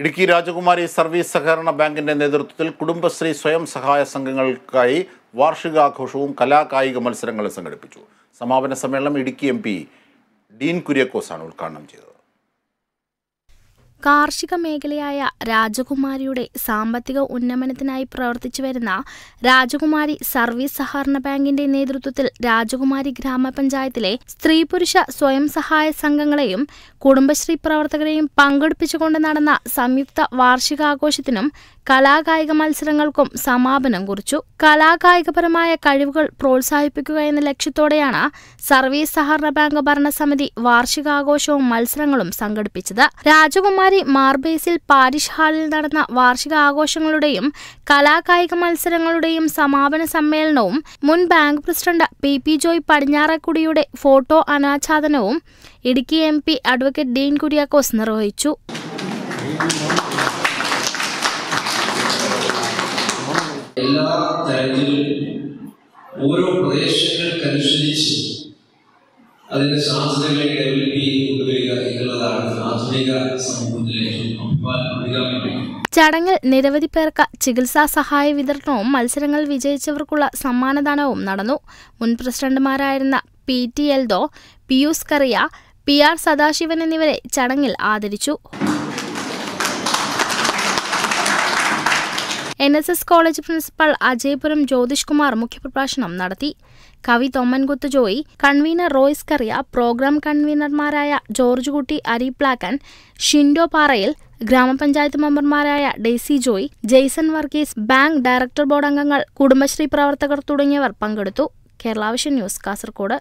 ഇടുക്കി രാജകുമാരി സർവീസ് സഹകരണ ബാങ്കിന്റെ നേതൃത്വത്തിൽ കുടുംബശ്രീ സ്വയം സഹായ സംഘങ്ങൾക്കായി വാർഷികാഘോഷവും കലാകായിക മത്സരങ്ങളും സംഘടിപ്പിച്ചു സമാപന സമ്മേളനം ഇടുക്കി എം ഡീൻ കുര്യക്കോസാണ് ഉദ്ഘാടനം ചെയ്തത് കാർഷിക മേഖലയായ രാജകുമാരിയുടെ സാമ്പത്തിക ഉന്നമനത്തിനായി പ്രവർത്തിച്ചുവരുന്ന രാജകുമാരി സർവീസ് സഹകരണ ബാങ്കിന്റെ നേതൃത്വത്തിൽ രാജകുമാരി ഗ്രാമപഞ്ചായത്തിലെ സ്ത്രീ പുരുഷ സ്വയം സഹായ സംഘങ്ങളെയും കുടുംബശ്രീ പ്രവർത്തകരെയും പങ്കെടുപ്പിച്ചുകൊണ്ട് നടന്ന സംയുക്ത വാർഷികാഘോഷത്തിനും കലാകായിക മത്സരങ്ങൾക്കും സമാപനം കുറിച്ചു കലാകായികപരമായ കഴിവുകൾ പ്രോത്സാഹിപ്പിക്കുക എന്ന ലക്ഷ്യത്തോടെയാണ് സർവീസ് സഹകരണ ബാങ്ക് ഭരണസമിതി വാർഷികാഘോഷവും മത്സരങ്ങളും സംഘടിപ്പിച്ചത് രാജകുമാരി പാരി മാർബേസിൽ പാരിഷ് ഹാളിൽ നടന്ന വാർഷിക ആഘോഷങ്ങളുടെയും കലാകായിക മത്സരങ്ങളുടെയും സമാപന സമ്മേളനവും മുൻ bank president P P Joy പടിഞ്ഞാറക്കുടിയുടെ ഫോട്ടോ അനാച്ഛാദനവും Idukki M P advocate Dean Kuriakose നിർവഹിച്ചു എല്ലാ അതിന്റെ ശാസ്ത്രങ്ങളെ ഡെവലപ്പ് ചെയ്ത് കൊണ്ടുവരിക എന്നുള്ളതാണ് ആധുനിക സമൂഹം ചടങ്ങിൽ നിരവധി പേർക്ക് ചികിത്സാ സഹായ വിതരണവും മത്സരങ്ങൾ വിജയിച്ചവർക്കുള്ള സമ്മാനദാനവും നടന്നു മുൻ പ്രസിഡന്റുമാരായിരുന്ന P T Eldho Pius Kariya P R Sadasivan എന്നിവരെ ചടങ്ങിൽ ആദരിച്ചു N S S college principal Ajaypuram Jyothish Kumar മുഖ്യപ്രഭാഷണം നടത്തി കവി തൊമ്മൻകുത്ത് ജോയി കൺവീനർ റോയ്സ് കറിയ പ്രോഗ്രാം കൺവീനർമാരായ ജോർജ് കുട്ടി അരീപ്ലാക്കൻ ഷിൻഡോ പാറയിൽ ഗ്രാമപഞ്ചായത്ത് മെമ്പർമാരായ Daisy Joy Jason Varghese bank director board അംഗങ്ങൾ കുടുംബശ്രീ പ്രവർത്തകർ തുടങ്ങിയവർ പങ്കെടുത്തു കേരളാവിഷൻ ന്യൂസ് കാസർകോട്